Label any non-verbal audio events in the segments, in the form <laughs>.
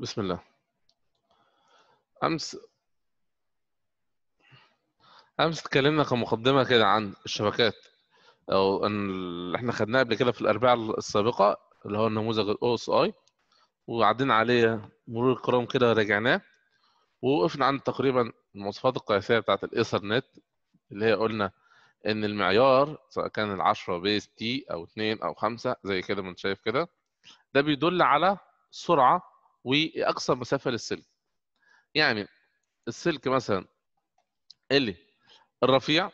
بسم الله امس امس اتكلمنا كمقدمه كده عن الشبكات او ان اللي احنا خدناه قبل كده في الاربعه السابقه اللي هو النموذج الاو اس اي وقعدنا عليه مرور الكرام كده راجعناه ووقفنا عند تقريبا المواصفات القياسيه بتاعت الايثرنت اللي هي قلنا ان المعيار سواء كان ال10 بيس تي او 2 او 5 زي كده ما انت شايف كده ده بيدل على سرعه واقصى مسافه للسلك يعني السلك مثلا اللي الرفيع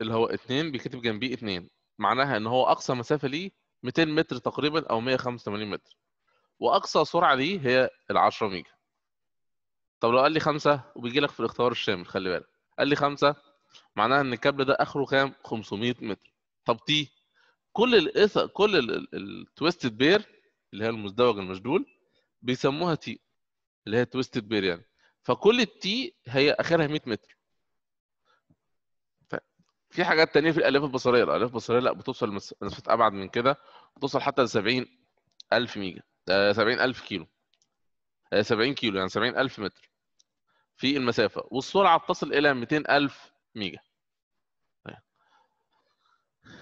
اللي هو 2 بيكتب جنبيه 2 معناها ان هو اقصى مسافه ليه 200 متر تقريبا او 185 متر واقصى سرعه ليه هي ال 10 ميجا طب لو قال لي 5 وبيجي لك في الاختبار الشامل خلي بالك قال لي 5 معناها ان الكابل ده اخره كام 500 متر طب تي كل الإث... كل التويستد بير اللي هي المزدوج المشدول بيسموها تي اللي هي تويستد بير يعني فكل التي هي اخرها 100 متر في حاجات تانية في الالياف البصريه الالياف البصريه لا بتوصل مسافات ابعد من كده بتوصل حتى ل 70000 ميجا 70000 آه، كيلو 70 آه، كيلو يعني 70000 متر في المسافه والسرعه بتصل الى 200000 ميجا طيب.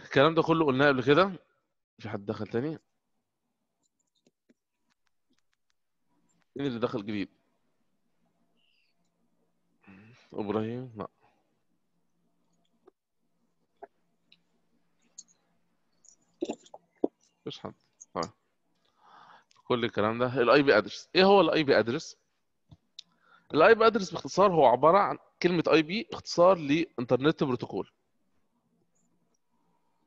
الكلام ده كله قلناه قبل كده في حد دخل تاني مين إيه اللي دخل قريب؟ ابراهيم لا مش حد طيب كل الكلام ده الاي بي ادرس ايه هو الاي بي ادرس الاي بي ادرس باختصار هو عباره عن كلمه اي بي اختصار لانترنت بروتوكول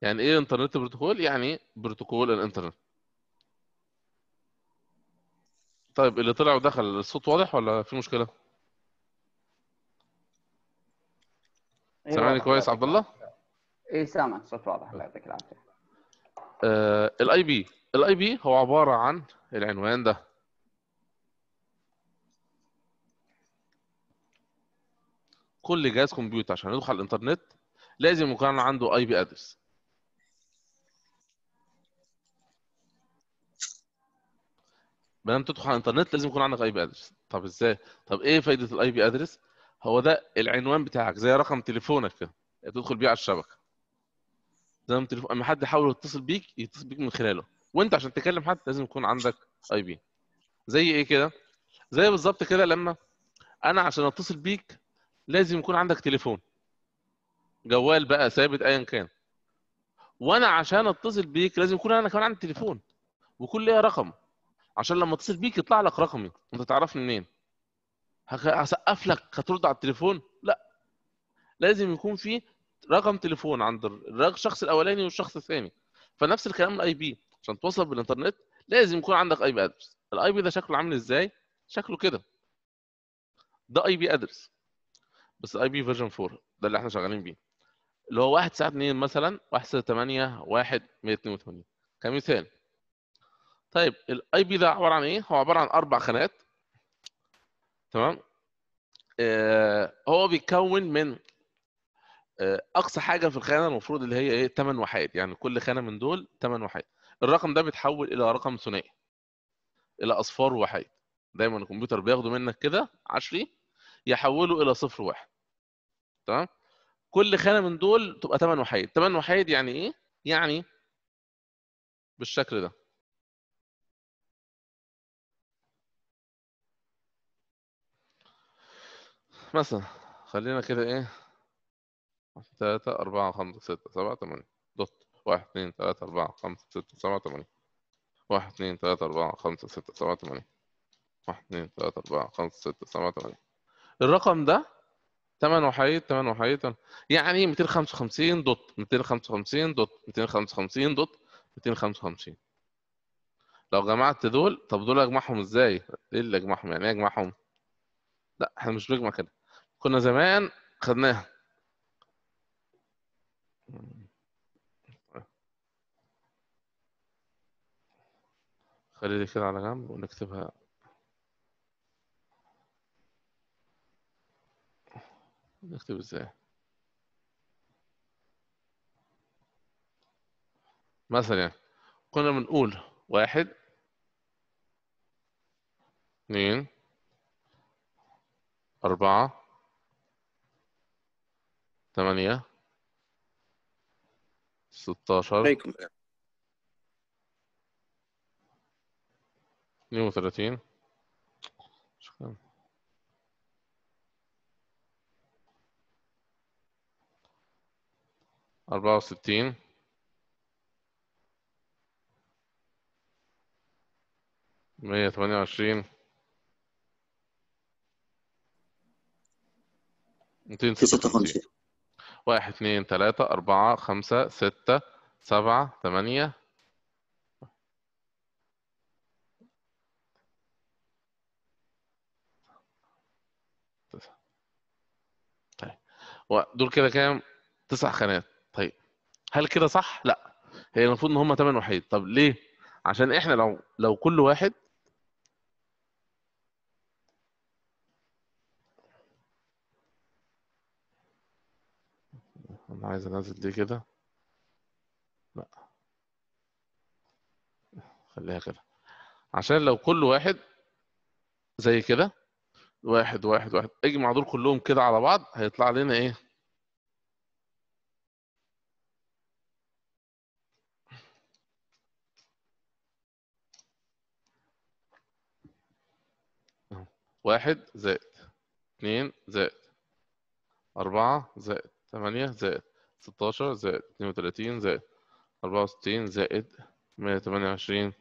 يعني ايه انترنت بروتوكول يعني بروتوكول الانترنت طيب اللي طلع ودخل الصوت واضح ولا في مشكله إيه، سامعني كويس عبد الله اي سامع الصوت واضح الله يعطيك العافيه آه، الاي بي الاي بي هو عباره عن العنوان ده كل جهاز كمبيوتر عشان يدخل الانترنت لازم يكون عنده اي بي ادرس ما دام تدخل على الانترنت لازم يكون عندك اي بي ادرس طب ازاي طب ايه فايده الاي بي ادرس هو ده العنوان بتاعك زي رقم تليفونك كده تدخل بيه على الشبكه زي ما تليفون اما حد يحاول يتصل بيك يتصل بيك من خلاله وانت عشان تكلم حد لازم يكون عندك اي بي زي ايه كده زي بالظبط كده لما انا عشان اتصل بيك لازم يكون عندك تليفون جوال بقى ثابت ايا كان وانا عشان اتصل بيك لازم يكون انا كمان عندي تليفون وكل ليا رقم عشان لما اتصل بيك يطلع لك رقمي انت تعرفني منين هسقف لك هترد على التليفون لا لازم يكون في رقم تليفون عند الشخص الاولاني والشخص الثاني فنفس الكلام الاي بي عشان توصل بالانترنت لازم يكون عندك اي بي ادرس الاي بي ده شكله عامل ازاي شكله كده ده اي بي ادرس بس اي بي فيرجن 4 ده اللي احنا شغالين بيه اللي هو 1 2 مثلا 1 8 1 182 كمثال طيب الاي بي ده عباره عن ايه؟ هو عباره عن اربع خانات تمام؟ آه هو بيتكون من آه اقصى حاجه في الخانه المفروض اللي هي ايه؟ 8 وحيد يعني كل خانه من دول 8 وحيد الرقم ده بيتحول الى رقم ثنائي الى اصفار وحيد دايما الكمبيوتر بياخده منك كده عشري يحوله الى صفر واحد تمام؟ كل خانه من دول تبقى 8 وحيد 8 وحيد يعني ايه؟ يعني بالشكل ده مثلا خلينا كده ايه 3 أربعة خمسة ستة سبعة تمانية دوت واحد اتنين تلاتة أربعة خمسة ستة سبعة تمانية واحد اتنين تلاتة أربعة خمسة ستة سبعة تمانية واحد اتنين تلاتة أربعة خمسة ستة سبعة تمانية الرقم ده تمن وحيد تمن وحيد يعني 255 دوت 255 دوت 255 دوت 255 لو جمعت دول طب دول اجمعهم ازاي؟ ايه اللي اجمعهم؟ يعني ايه اجمعهم؟ لا احنا مش بنجمع كده كنا زمان خدناها خلي دي كده على جنب ونكتبها نكتب ازاي مثلا يعني كنا بنقول واحد اثنين أربعة ثمانية ستاشر اثنين وثلاثين أربعة وستين مية ثمانية وعشرين ميتين ستة وخمسين واحد اثنين ثلاثة أربعة خمسة ستة سبعة ثمانية طيب. ودول كده كام؟ تسع خانات طيب هل كده صح؟ لا هي المفروض ان هم ثمان وحيد طب ليه؟ عشان احنا لو لو كل واحد عايز انزل دي كده لا خليها كده عشان لو كل واحد زي كده واحد واحد واحد اجمع دول كلهم كده على بعض هيطلع لنا ايه واحد زائد اثنين زائد أربعة زائد ثمانيه زائد 16 زائد 32 زائد 64 زائد 128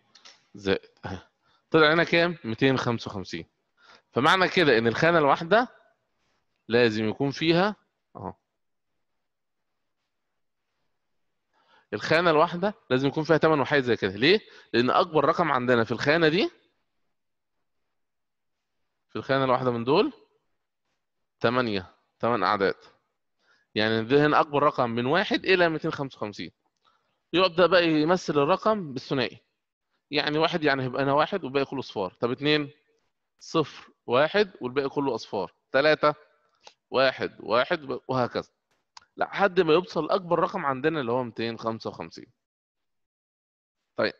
زائد <laughs> طلع هنا كام؟ 255 فمعنى كده ان الخانه الواحده لازم يكون فيها اهو الخانه الواحده لازم يكون فيها 8 وحيد زي كده ليه؟ لان اكبر رقم عندنا في الخانه دي في الخانه الواحده من دول 8 8 اعداد يعني هنا اكبر رقم من واحد الى 255 يبدا بقى يمثل الرقم بالثنائي يعني واحد يعني هيبقى هنا واحد والباقي كله اصفار طب اتنين صفر واحد والباقي كله اصفار ثلاثة واحد واحد وهكذا لحد ما يوصل اكبر رقم عندنا اللي هو 255 طيب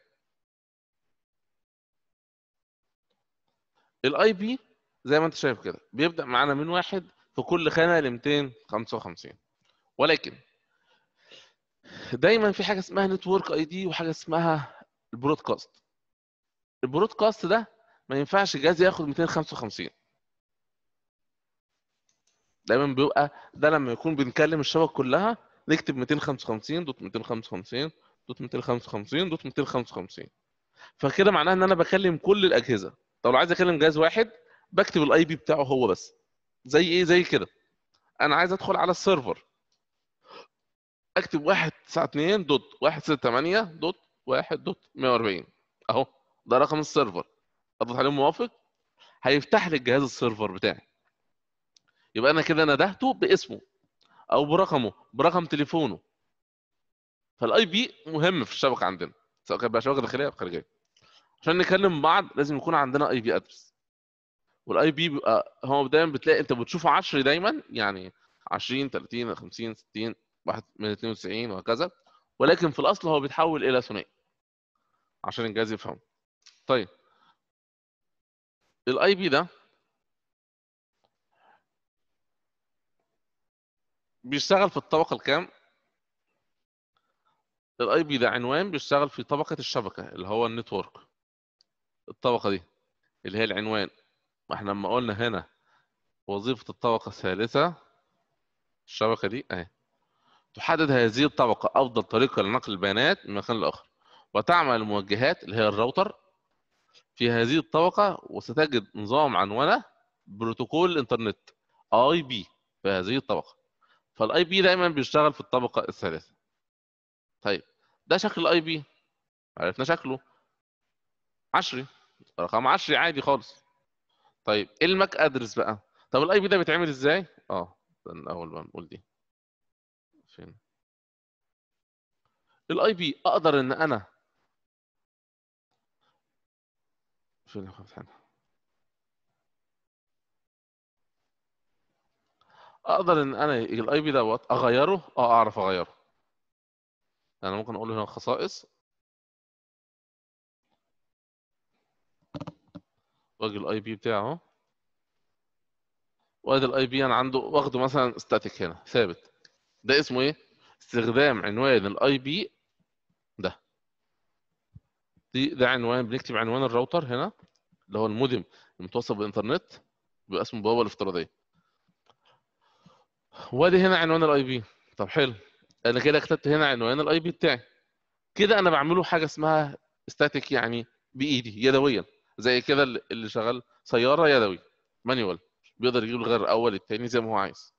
الاي بي زي ما انت شايف كده بيبدا معانا من واحد في كل خانه ل 255 ولكن دايما في حاجه اسمها نتورك اي دي وحاجه اسمها البرودكاست البرودكاست ده ما ينفعش الجهاز ياخد 255 دايما بيبقى ده لما يكون بنكلم الشبكه كلها نكتب 255 دوت 255 دوت 255 دوت 255 فكده معناها ان انا بكلم كل الاجهزه طب لو عايز اكلم جهاز واحد بكتب الاي بي بتاعه هو بس زي ايه زي كده انا عايز ادخل على السيرفر اكتب 1 9 2 دوت 1 6 8 دوت 1 دوت 140 اهو ده رقم السيرفر اضغط عليه موافق هيفتح لي الجهاز السيرفر بتاعي يبقى انا كده ندهته باسمه او برقمه برقم تليفونه فالاي بي مهم في الشبكه عندنا سواء كانت بقى شبكه داخليه او خارجيه عشان نكلم بعض لازم يكون عندنا اي بي ادرس والاي بي بيبقى هو دايما بتلاقي انت بتشوفه 10 دايما يعني 20 30 50 60 واحد من 92 وهكذا ولكن في الاصل هو بيتحول الى ثنائي عشان الجهاز يفهم طيب الاي بي ده بيشتغل في الطبقه الكام الاي بي ده عنوان بيشتغل في طبقه الشبكه اللي هو النتورك الطبقه دي اللي هي العنوان ما احنا لما قلنا هنا وظيفه الطبقه الثالثه الشبكه دي اهي تحدد هذه الطبقة أفضل طريقة لنقل البيانات من مكان لآخر وتعمل الموجهات اللي هي الراوتر في هذه الطبقة وستجد نظام عنوانه بروتوكول الإنترنت اي بي في هذه الطبقة فالاي بي دايما بيشتغل في الطبقة الثالثة طيب ده شكل الاي بي عرفنا شكله عشري رقم عشري عادي خالص طيب ايه الماك ادرس بقى طب الاي بي ده بيتعمل ازاي اه الاول ما نقول دي فين الاي بي اقدر ان انا فين هنا اقدر ان انا الاي بي دوت اغيره اه اعرف اغيره انا يعني ممكن اقول هنا خصائص واجي الاي بي بتاعه وادي الاي بي انا عنده واخده مثلا ستاتيك هنا ثابت ده اسمه ايه؟ استخدام عنوان الاي بي ده دي ده عنوان بنكتب عنوان الراوتر هنا اللي هو المودم المتوصل بالانترنت بيبقى اسمه بوابه الافتراضيه وادي هنا عنوان الاي بي طب حلو انا كده كتبت هنا عنوان الاي بي بتاعي كده انا بعمله حاجه اسمها ستاتيك يعني بايدي يدويا زي كده اللي شغال سياره يدوي مانيوال بيقدر يجيب الغير الاول الثاني زي ما هو عايز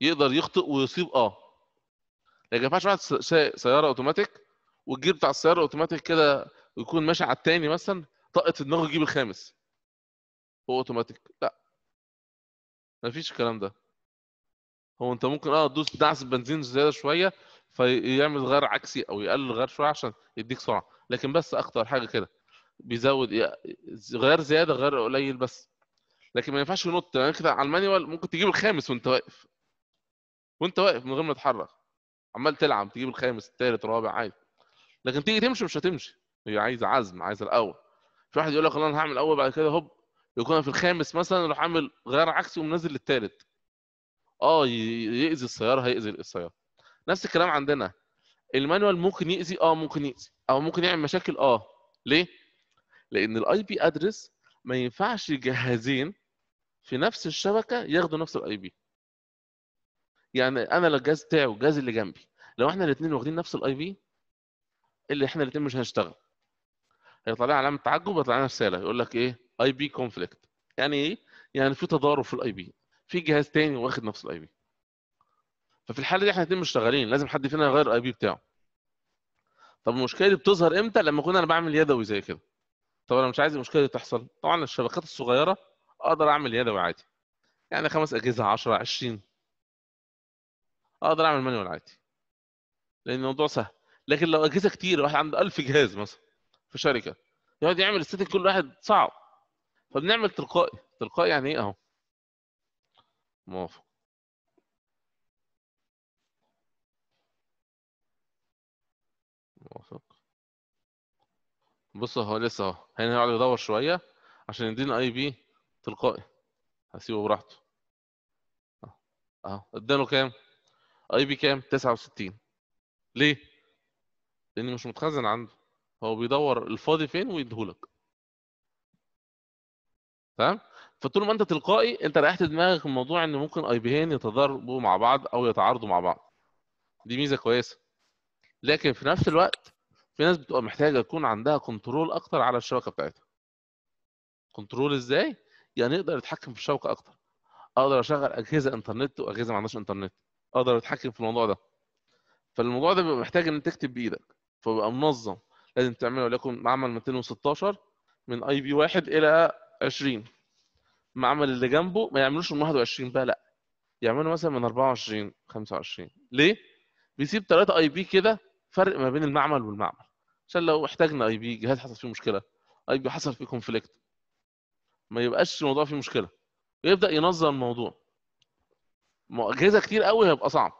يقدر يخطئ ويصيب اه لكن ما ينفعش واحد سايق سياره اوتوماتيك والجير بتاع السياره اوتوماتيك كده ويكون ماشي على الثاني مثلا طقت دماغه يجيب الخامس هو اوتوماتيك لا مفيش الكلام ده هو انت ممكن اه تدوس دعس البنزين زياده شويه فيعمل غير عكسي او يقلل غير شويه عشان يديك سرعه لكن بس اخطر حاجه كده بيزود غير زياده غير قليل بس لكن ما ينفعش ينط يعني كده على المانيوال ممكن تجيب الخامس وانت واقف وانت واقف من غير ما تتحرك عمال تلعب تجيب الخامس الثالث الرابع عادي لكن تيجي تمشي مش هتمشي هي عايزه عزم عايزه الاول في واحد يقول لك والله انا هعمل اول بعد كده هوب يكون في الخامس مثلا يروح عامل غير عكسي ومنزل للثالث اه يأذي السياره هيأذي السياره نفس الكلام عندنا المانوال ممكن يأذي اه ممكن يأذي او ممكن يعمل مشاكل اه ليه؟ لان الاي بي ادرس ما ينفعش جهازين في نفس الشبكه ياخدوا نفس الاي بي يعني انا الجهاز بتاعي والجهاز اللي جنبي لو احنا الاثنين واخدين نفس الاي بي اللي احنا الاثنين مش هنشتغل هيطلع لنا علامه تعجب ويطلع لنا رساله يقول لك ايه اي بي كونفليكت يعني ايه يعني في تضارب في الاي بي في جهاز تاني واخد نفس الاي بي ففي الحاله دي احنا الاثنين مش شغالين لازم حد فينا يغير الاي بي بتاعه طب المشكله دي بتظهر امتى لما اكون انا بعمل يدوي زي كده طب انا مش عايز المشكله دي تحصل طبعا الشبكات الصغيره اقدر اعمل يدوي عادي يعني خمس اجهزه 10 20 اقدر اعمل مانيوال عادي لان الموضوع سهل لكن لو اجهزه كتير واحد عنده 1000 جهاز مثلا في شركه يقعد يعمل السيتنج كل واحد صعب فبنعمل تلقائي تلقائي يعني ايه اهو موافق موافق بص اهو لسه اهو هنا هيقعد يدور شويه عشان يدينا اي بي تلقائي هسيبه براحته اهو اداله كام اي بي كام 69 ليه لان مش متخزن عنده هو بيدور الفاضي فين ويديهولك تمام فطول ما انت تلقائي انت ريحت دماغك من موضوع ان ممكن اي بيين يتضاربوا مع بعض او يتعارضوا مع بعض دي ميزه كويسه لكن في نفس الوقت في ناس بتبقى محتاجه يكون عندها كنترول اكتر على الشبكه بتاعتها كنترول ازاي يعني يقدر يتحكم في الشبكه اكتر اقدر اشغل اجهزه انترنت واجهزه ما عندهاش انترنت اقدر اتحكم في الموضوع ده فالموضوع ده بيبقى محتاج ان تكتب بايدك فبيبقى منظم لازم تعمله وليكن معمل 216 من اي بي 1 الى 20 المعمل اللي جنبه ما يعملوش من 21 بقى لا يعملوا مثلا من 24 25 ليه؟ بيسيب ثلاثة اي بي كده فرق ما بين المعمل والمعمل عشان لو احتاجنا اي بي جهاز حصل فيه مشكله اي بي حصل فيه كونفليكت ما يبقاش الموضوع فيه مشكله ويبدا ينظم الموضوع اجهزه كتير قوي هيبقى صعب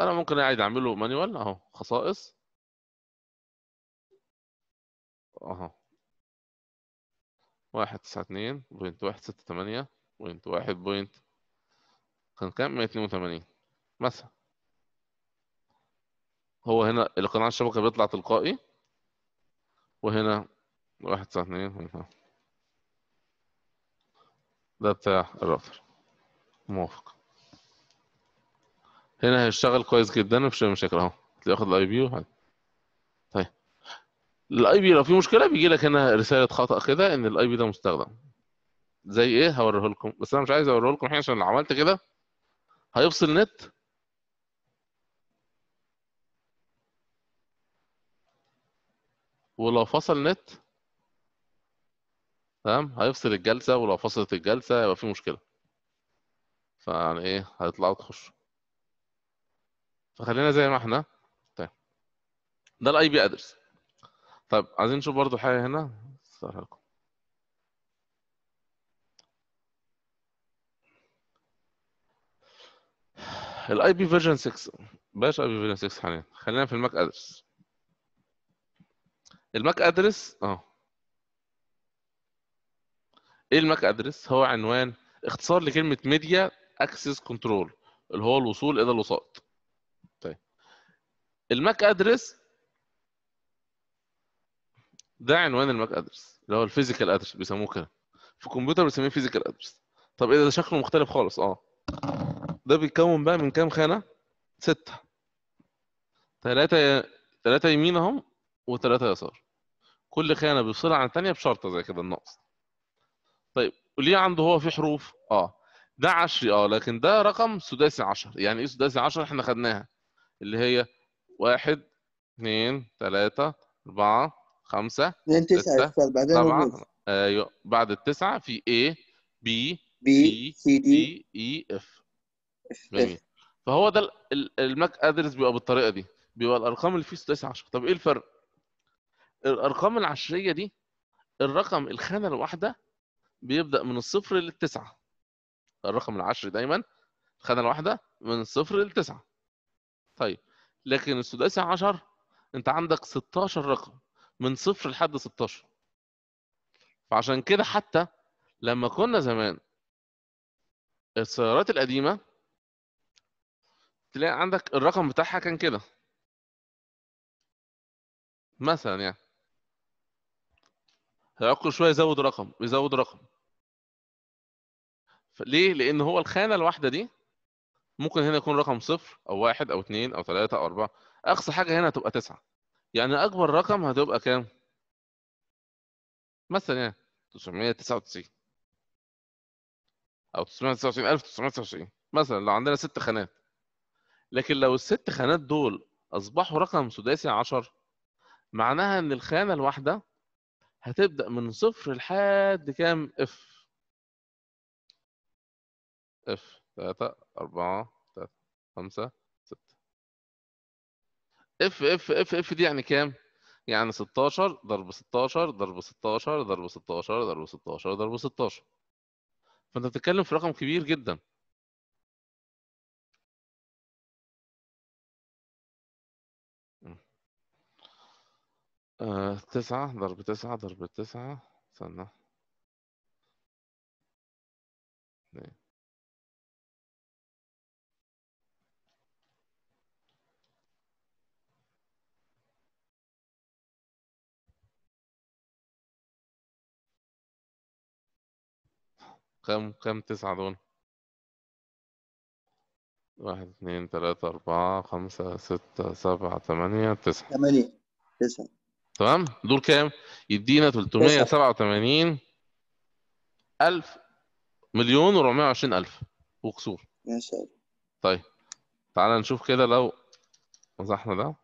انا ممكن قاعد اعمله مانيوال اهو خصائص اهو واحد تسعة اتنين بوينت واحد ستة تمانية بوينت واحد بوينت كان كام مية اتنين وتمانين مثلا هو هنا القناع الشبكة بيطلع تلقائي وهنا واحد تسعة اتنين ده بتاع الراوتر موافق هنا هيشتغل كويس جدا مفيش اي مشاكل اهو تاخد الاي بي وحاجه طيب الاي بي لو في مشكله بيجي لك هنا رساله خطا كده ان الاي بي ده مستخدم زي ايه هوريه لكم بس انا مش عايز اوريه لكم الحين عشان لو عملت كده هيفصل نت ولو فصل نت تمام هيفصل الجلسه ولو فصلت الجلسه يبقى في مشكله فيعني ايه هيطلعوا تخشوا فخلينا زي ما احنا طيب ده الاي بي ادرس طيب عايزين نشوف برضو حاجه هنا لكم الاي بي فيرجن 6 بلاش اي بي فيرجن 6 حاليا خلينا في الماك ادرس الماك ادرس اه ايه الماك ادرس هو عنوان اختصار لكلمه ميديا اكسس كنترول اللي هو الوصول الى الوسائط الماك ادرس ده عنوان الماك ادرس اللي هو الفيزيكال ادرس بيسموه كده في الكمبيوتر بيسميه فيزيكال ادرس طب ايه ده, شكله مختلف خالص اه ده بيتكون بقى من كام خانه سته ثلاثه ثلاثه يمين اهم وثلاثه يسار كل خانه بيفصلها عن الثانيه بشرطه زي كده النقص طيب وليه عنده هو في حروف اه ده عشري اه لكن ده رقم سداسي 10 يعني ايه سداسي 10 احنا خدناها اللي هي واحد اثنين ثلاثة أربعة خمسة تسعة ستة. بعدين سبعة ايوه بعد التسعة في A B B C D E F فهو ده الماك ادرس بيبقى بالطريقة دي بيبقى الأرقام اللي فيه 16 10 طب إيه الفرق؟ الأرقام العشرية دي الرقم الخانة الواحدة بيبدأ من الصفر للتسعة الرقم العشري دايما الخانة الواحدة من الصفر للتسعة طيب لكن السداسي 10 انت عندك 16 رقم من صفر لحد 16 فعشان كده حتى لما كنا زمان السيارات القديمه تلاقي عندك الرقم بتاعها كان كده مثلا يعني هيعقل شويه يزود رقم يزود رقم ليه لان هو الخانه الواحده دي ممكن هنا يكون رقم صفر او واحد او اثنين او ثلاثة او اربعة اقصى حاجة هنا هتبقى تسعة يعني اكبر رقم هتبقى كام؟ مثلا يعني 999 او 999 1999 مثلا لو عندنا ست خانات لكن لو الست خانات دول اصبحوا رقم سداسي 10 معناها ان الخانة الواحدة هتبدأ من صفر لحد كام اف اف ثلاثة أربعة ثلاثة خمسة ستة اف اف اف اف دي يعني كام؟ يعني 16 ضرب 16 ضرب 16 ضرب 16 ضرب 16 ضرب 16 فأنت بتتكلم في رقم كبير جدا آه، تسعة ضرب تسعة ضرب تسعة استنى كام كام تسعة دول واحد اتنين تلاتة أربعة خمسة ستة سبعة تمانية تسعة ثمانية تسعة تمام دول كام؟ يدينا 387 ألف مليون و420 ألف وكسور ما شاء الله طيب تعالى نشوف كده لو مسحنا ده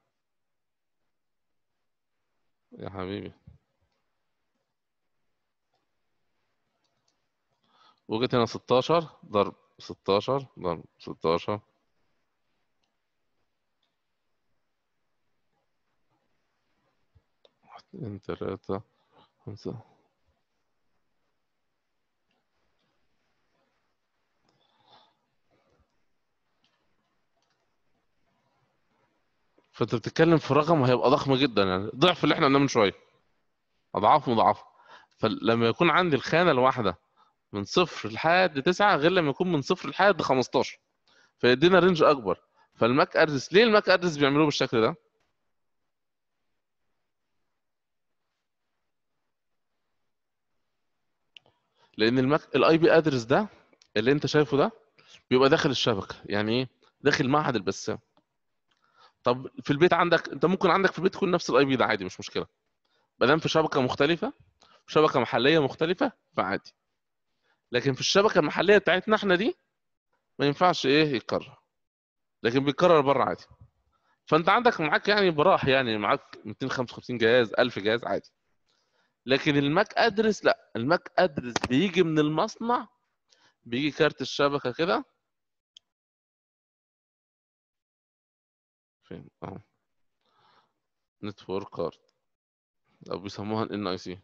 يا حبيبي وجيت هنا 16 ضرب 16 ضرب 16 اثنين تلاتة خمسة فانت بتتكلم في رقم هيبقى ضخم جدا يعني ضعف اللي احنا قلناه من شويه اضعاف مضاعفه فلما يكون عندي الخانه الواحده من صفر لحد تسعة غير لما يكون من صفر لحد 15 فيدينا رينج اكبر فالماك ادرس ليه الماك ادرس بيعملوه بالشكل ده؟ لان الماك الاي بي ادرس ده اللي انت شايفه ده بيبقى داخل الشبكه يعني ايه داخل معهد البسام طب في البيت عندك انت ممكن عندك في البيت يكون نفس الاي بي ده عادي مش مشكله ما دام في شبكه مختلفه شبكه محليه مختلفه فعادي لكن في الشبكه المحليه بتاعتنا احنا دي ما ينفعش ايه يتكرر لكن بيتكرر بره عادي فانت عندك معاك يعني براح يعني معاك 255 جهاز 1000 جهاز عادي لكن الماك ادرس لا الماك ادرس بيجي من المصنع بيجي كارت الشبكه كده فين اهو نتورك كارد او بيسموها ان اي سي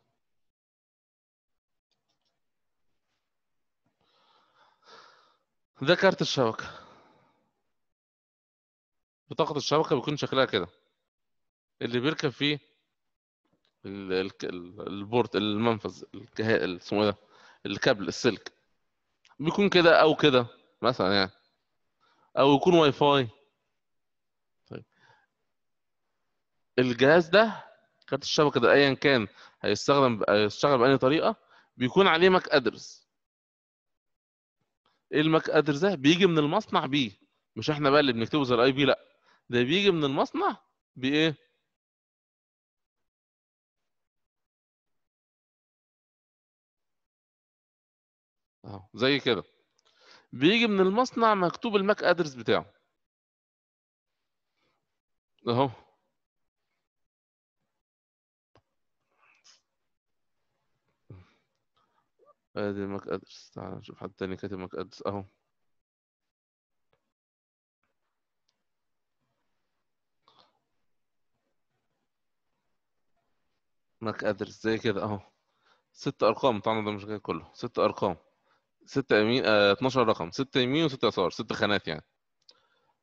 ده كارت الشبكة بطاقة الشبكة بيكون شكلها كده اللي بيركب فيه ال البورت المنفذ الكه اسمه ايه ده الكابل السلك بيكون كده او كده مثلا يعني او يكون واي فاي طيب الجهاز ده كارت الشبكة ده ايا كان هيستخدم هيشتغل بأي طريقة بيكون عليه ماك ادرس ايه الماك ادرس ده بيجي من المصنع بيه مش احنا بقى اللي بنكتبه زي الاي بي لا ده بيجي من المصنع بايه اهو زي كده بيجي من المصنع مكتوب الماك ادرس بتاعه اهو ادي ماك ادرس تعال نشوف حد تاني كاتب ماك ادرس اهو ماك ادرس زي كده اهو ست ارقام طبعا ده مش جاي كله ست ارقام ست يمين آه 12 رقم ست يمين وست يسار ست خانات يعني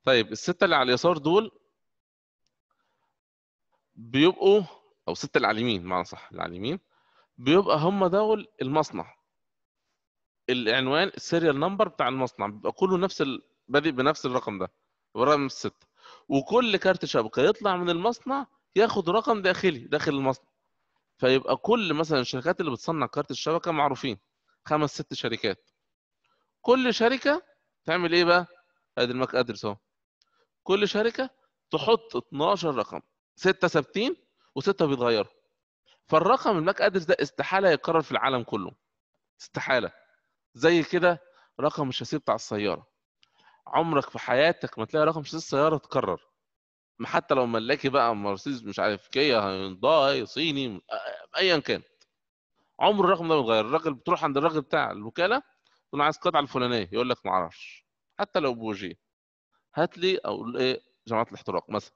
طيب الستة اللي على اليسار دول بيبقوا او الستة اللي على اليمين معنى صح اللي على اليمين بيبقى هم دول المصنع العنوان السيريال نمبر بتاع المصنع بيبقى كله نفس ال... بادئ بنفس الرقم ده رقم الستة وكل كارت شبكه يطلع من المصنع ياخد رقم داخلي داخل المصنع فيبقى كل مثلا الشركات اللي بتصنع كارت الشبكه معروفين خمس ست شركات كل شركه تعمل ايه بقى ادي الماك ادرس اهو كل شركه تحط 12 رقم سته ثابتين وسته بيتغيروا فالرقم الماك ادرس ده استحاله يتكرر في العالم كله استحاله زي كده رقم الشاسيه بتاع السياره عمرك في حياتك ما تلاقي رقم شاسيه السياره اتكرر حتى لو ملاكي بقى مرسيدس مش عارف كيا هيونداي صيني ايا كان عمر الرقم ده ما الراجل بتروح عند الراجل بتاع الوكاله تقول عايز القطعه الفلانيه يقول لك ما اعرفش حتى لو بوجيه هات لي او ايه جماعه الاحتراق مثلا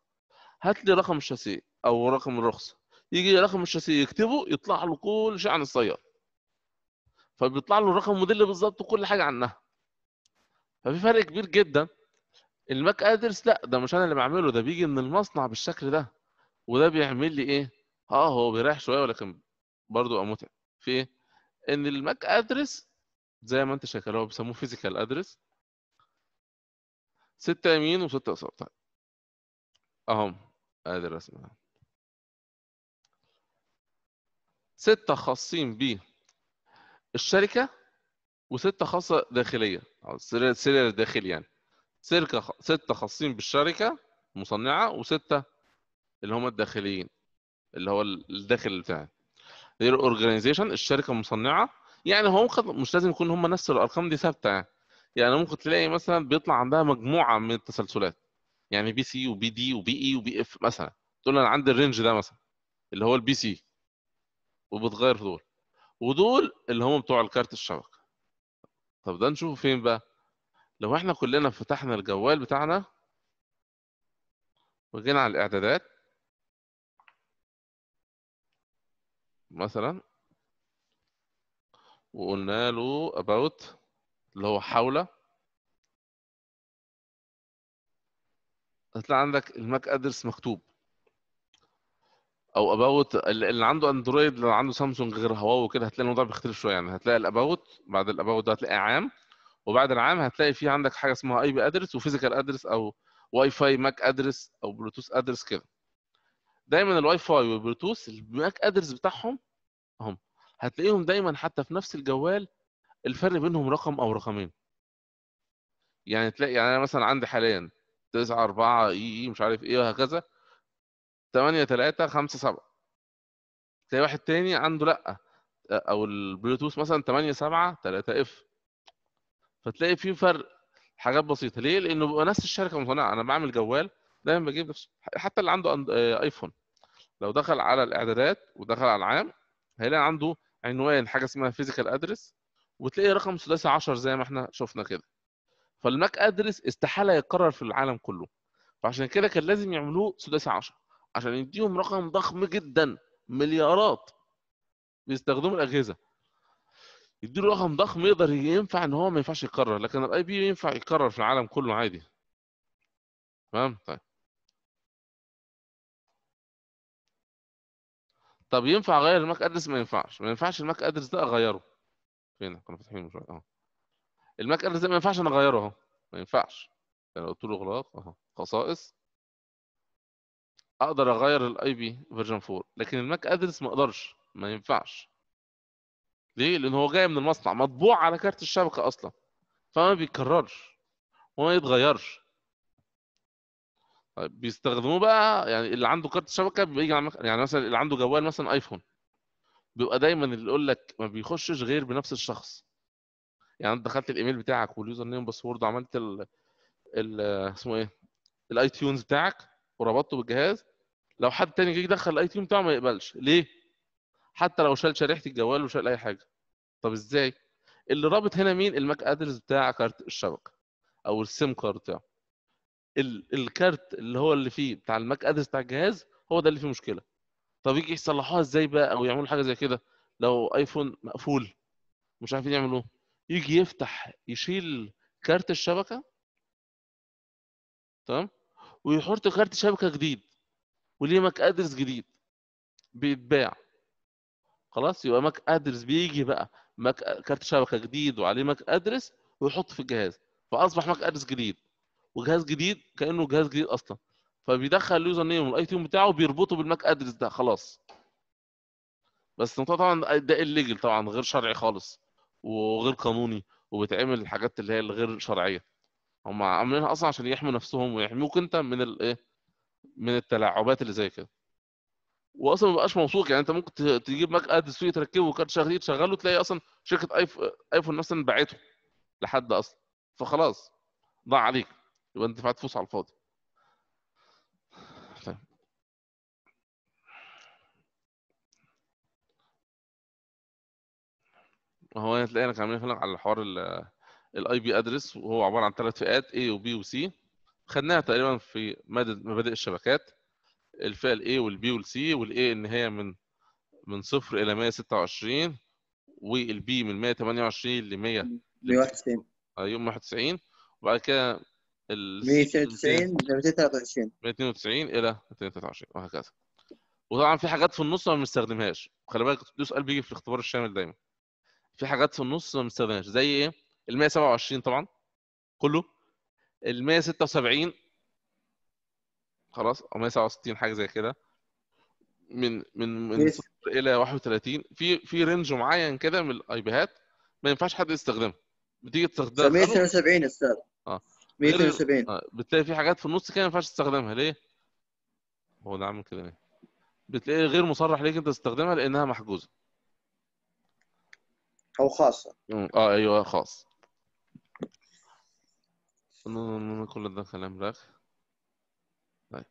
هات لي رقم الشاسيه او رقم الرخصه يجي رقم الشاسيه يكتبه يطلع له كل شيء عن السياره فبيطلع له الرقم الموديل بالظبط وكل حاجه عنها ففي فرق كبير جدا الماك ادرس لا ده مش انا اللي بعمله ده بيجي من المصنع بالشكل ده وده بيعمل لي ايه اه هو بيريح شويه ولكن برضه بقى متعب في ايه ان الماك ادرس زي ما انت شايف هو بيسموه فيزيكال ادرس ستة يمين وستة يسار طيب اهم ادي الرسمه ستة خاصين بيه الشركه وسته خاصه داخليه او سيريال داخلي يعني سيركة سته خاصين بالشركه مصنعه وسته اللي هم الداخليين اللي هو الداخل بتاعي غير اورجانيزيشن الشركه المصنعه يعني هو مش لازم يكون هم نفس الارقام دي ثابته يعني يعني ممكن تلاقي مثلا بيطلع عندها مجموعه من التسلسلات يعني بي سي وبي دي وبي اي وبي اف مثلا تقول انا عندي الرينج ده مثلا اللي هو البي سي وبتغير في دول ودول اللي هم بتوع الكارت الشبكه طب ده نشوفه فين بقى لو احنا كلنا فتحنا الجوال بتاعنا وجينا على الاعدادات مثلا وقلنا له about اللي هو حول هتلاقي عندك الماك ادرس مكتوب او اباوت اللي عنده اندرويد لو عنده سامسونج غير هواوي وكده هتلاقي الموضوع بيختلف شويه يعني هتلاقي الاباوت بعد الاباوت ده هتلاقي عام وبعد العام هتلاقي في عندك حاجه اسمها اي بي ادرس وفيزيكال ادرس او واي فاي ماك ادرس او بلوتوث ادرس كده دايما الواي فاي والبلوتوث الماك ادرس بتاعهم هم هتلاقيهم دايما حتى في نفس الجوال الفرق بينهم رقم او رقمين يعني تلاقي يعني انا مثلا عندي حاليا 9 4 اي اي مش عارف ايه وهكذا 8 3 5 7 تلاقي واحد تاني عنده لا او البلوتوث مثلا 8 7 3 اف فتلاقي في فرق حاجات بسيطه ليه لانه بيبقى نفس الشركه مصنعه انا بعمل جوال دايما بجيب نفسه حتى اللي عنده ايفون آه، لو دخل على الاعدادات ودخل على العام هيلاقي عنده عنوان حاجه اسمها فيزيكال ادرس وتلاقي رقم ثلاثي 10 زي ما احنا شفنا كده فالماك ادرس استحاله يتكرر في العالم كله فعشان كده كان لازم يعملوه سداسي 10 عشان يديهم رقم ضخم جدا مليارات بيستخدموا الاجهزه يديله رقم ضخم يقدر ينفع ان هو ما ينفعش يتكرر لكن الاي بي ينفع يتكرر في العالم كله عادي تمام طيب طب ينفع اغير الماك ادرس ما ينفعش ما ينفعش الماك ادرس ده اغيره فين كنا فاتحين من شويه اه الماك ادرس ده ما ينفعش انا اغيره اهو ما ينفعش انا يعني قلت له اغلاق اهو خصائص اقدر اغير الاي بي فيرجن 4 لكن الماك ادرس ما اقدرش ما ينفعش ليه لان هو جاي من المصنع مطبوع على كارت الشبكه اصلا فما بيتكررش وما يتغيرش طيب بيستخدموه بقى يعني اللي عنده كارت شبكه بيجي على يعني مثلا اللي عنده جوال مثلا ايفون بيبقى دايما اللي يقول لك ما بيخشش غير بنفس الشخص يعني دخلت الايميل بتاعك واليوزر نيم باسورد وعملت ال ال اسمه ايه الاي تيونز بتاعك وربطته بالجهاز لو حد تاني جه يدخل الاي تي بتاعه ما يقبلش ليه حتى لو شال شريحه الجوال وشال اي حاجه طب ازاي اللي رابط هنا مين الماك ادرس بتاع كارت الشبكه او السيم كارد بتاعه الكارت اللي هو اللي فيه بتاع الماك ادرس بتاع الجهاز هو ده اللي فيه مشكله طب يجي يصلحوها ازاي بقى او يعملوا حاجه زي كده لو ايفون مقفول مش عارفين يعملوه يجي يفتح يشيل كارت الشبكه تمام ويحط كارت شبكه جديد وليه ماك ادرس جديد بيتباع خلاص يبقى ماك ادرس بيجي بقى ماك كارت شبكه جديد وعليه ماك ادرس ويحط في الجهاز فاصبح ماك ادرس جديد وجهاز جديد كانه جهاز جديد اصلا فبيدخل اليوزر نيم والاي تي بتاعه بيربطه بالماك ادرس ده خلاص بس طبعا ده الليجل طبعا غير شرعي خالص وغير قانوني وبتعمل الحاجات اللي هي الغير شرعيه هم عاملينها اصلا عشان يحموا نفسهم ويحموك انت من الايه من التلاعبات اللي زي كده واصلا ما بقاش موثوق يعني انت ممكن تجيب ماك اد سوي تركبه وكارت شغال تشغله تلاقي اصلا شركه ايفون ايفون مثلا باعته لحد اصلا فخلاص ضاع عليك يبقى انت دفعت فلوس على الفاضي طيب. هو هنا انا كان عاملين على حوار الاي بي ادرس وهو عباره عن ثلاث فئات A وB وC خدناها تقريبا في ماده مبادئ الشبكات الفئه الاي والبي والسي والاي ان هي من من 0 الى 126 والبي من 128 ل 100 191 يوم 91 وبعد كده ال ل 223 192 الى 223 وهكذا وطبعا في حاجات في النص ما بنستخدمهاش خلي بالك ده سؤال بيجي في الاختبار الشامل دايما في حاجات في النص ما بنستخدمهاش زي ايه؟ ال 127 طبعا كله ال 176 خلاص او 167 حاجه زي كده من من من صفر الى 31 في في رينج معين كده من الايبيهات ما ينفعش حد يستخدمها بتيجي تستخدمها 172 استاذ اه 172 آه. بتلاقي في حاجات في النص كده ما ينفعش تستخدمها ليه؟ هو ده عامل كده ليه؟ بتلاقي غير مصرح ليك انت تستخدمها لانها محجوزه او خاصه اه ايوه خاص نقول ده كلام راخ طيب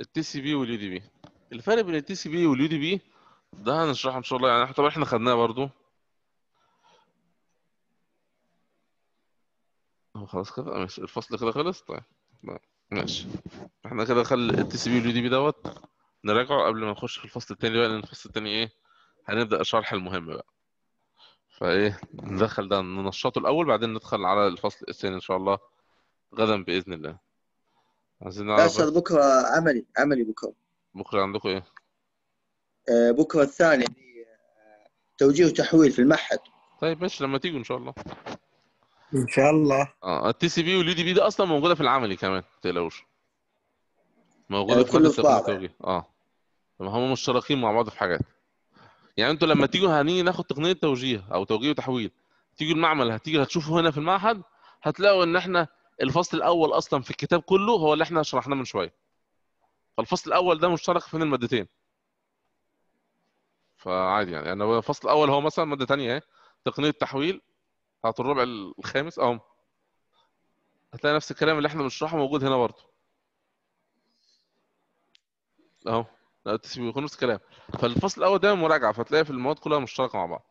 التي سي بي واليو دي بي الفرق بين التي سي بي واليو دي بي ده هنشرحه ان شاء الله يعني طبعا احنا خدناه برضو هو خلاص كده ماشي الفصل كده خلص طيب, طيب، ماشي احنا كده خل التي سي بي واليو دي بي دوت نراجعه قبل ما نخش في الفصل التاني بقى لان الفصل التاني ايه هنبدا شرح المهم بقى فايه ندخل ده ننشطه الاول بعدين ندخل على الفصل الثاني ان شاء الله غدا باذن الله عايزين نعرف بس بكره عملي عملي بكره بكره عندكم ايه؟ آه، بكره الثاني آه، توجيه وتحويل في المعهد طيب ماشي لما تيجوا ان شاء الله ان شاء الله اه التي سي بي واليو e دي بي دي اصلا موجوده في العملي كمان ما تقلقوش موجوده يعني في كل التوجيه اه اه هم مشتركين مع بعض في حاجات يعني انتوا لما تيجوا هنيجي ناخد تقنيه توجيه او توجيه وتحويل تيجوا المعمل هتيجوا هتشوفوا هنا في المعهد هتلاقوا ان احنا الفصل الاول اصلا في الكتاب كله هو اللي احنا شرحناه من شويه فالفصل الاول ده مشترك بين المادتين فعادي يعني يعني الفصل الاول هو مثلا ماده ثانيه اهي تقنيه التحويل بتاعت الربع الخامس اهو هتلاقي نفس الكلام اللي احنا بنشرحه موجود هنا برضه اهو لا بيكون نفس الكلام فالفصل الاول ده مراجعه فتلاقي في المواد كلها مشتركه مع بعض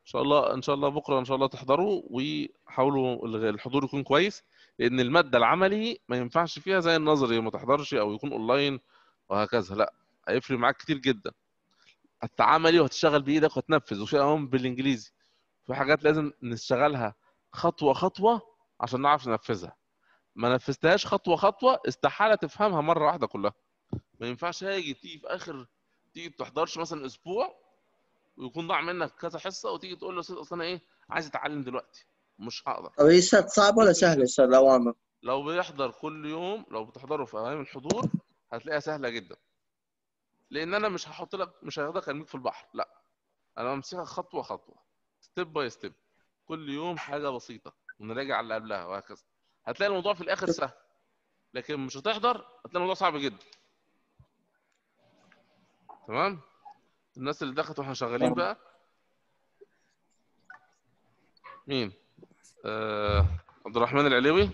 ان شاء الله ان شاء الله بكره ان شاء الله تحضروا وحاولوا الحضور يكون كويس لان الماده العملي ما ينفعش فيها زي النظري ما تحضرش او يكون اونلاين وهكذا لا هيفرق معاك كتير جدا عملي وهتشتغل بايدك وهتنفذ وشيء اهم بالانجليزي في حاجات لازم نشتغلها خطوه خطوه عشان نعرف ننفذها ما نفذتهاش خطوه خطوه استحاله تفهمها مره واحده كلها ما ينفعش هاجي تيجي في اخر تيجي تحضرش مثلا اسبوع ويكون ضاع منك كذا حصه وتيجي تقول له اصل انا ايه عايز اتعلم دلوقتي مش هقدر طب هي صعبه ولا سهله استاذ الاوامر؟ لو بيحضر كل يوم لو بتحضره في ايام الحضور هتلاقيها سهله جدا لان انا مش هحط لك مش هاخدك ارميك في البحر لا انا بمسكها خطوه خطوه ستيب باي ستيب كل يوم حاجه بسيطه ونراجع على اللي قبلها وهكذا هتلاقي الموضوع في الاخر سهل لكن مش هتحضر هتلاقي الموضوع صعب جدا تمام الناس اللي دخلت واحنا شغالين بقى مين آه، عبد الرحمن العليوي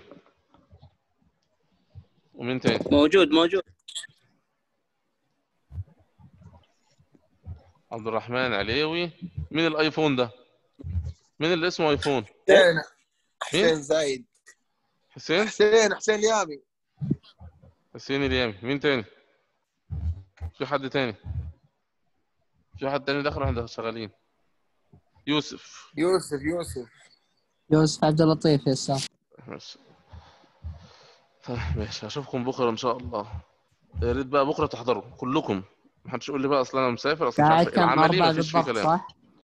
ومين تاني؟ موجود موجود عبد الرحمن عليوي مين الايفون ده؟ مين اللي اسمه ايفون؟ حسين حسين زايد حسين حسين حسين اليامي حسين اليامي مين تاني؟ في حد تاني؟ في حد تاني دخل احنا شغالين يوسف يوسف يوسف يوسف عبد اللطيف يسا طيب، ماشي اشوفكم بكره ان شاء الله يا ريت بقى بكره تحضروا كلكم محدش يقول لي بقى اصل انا مسافر اصل مش عارف إيه. العملي مفيش فيه كلام صح؟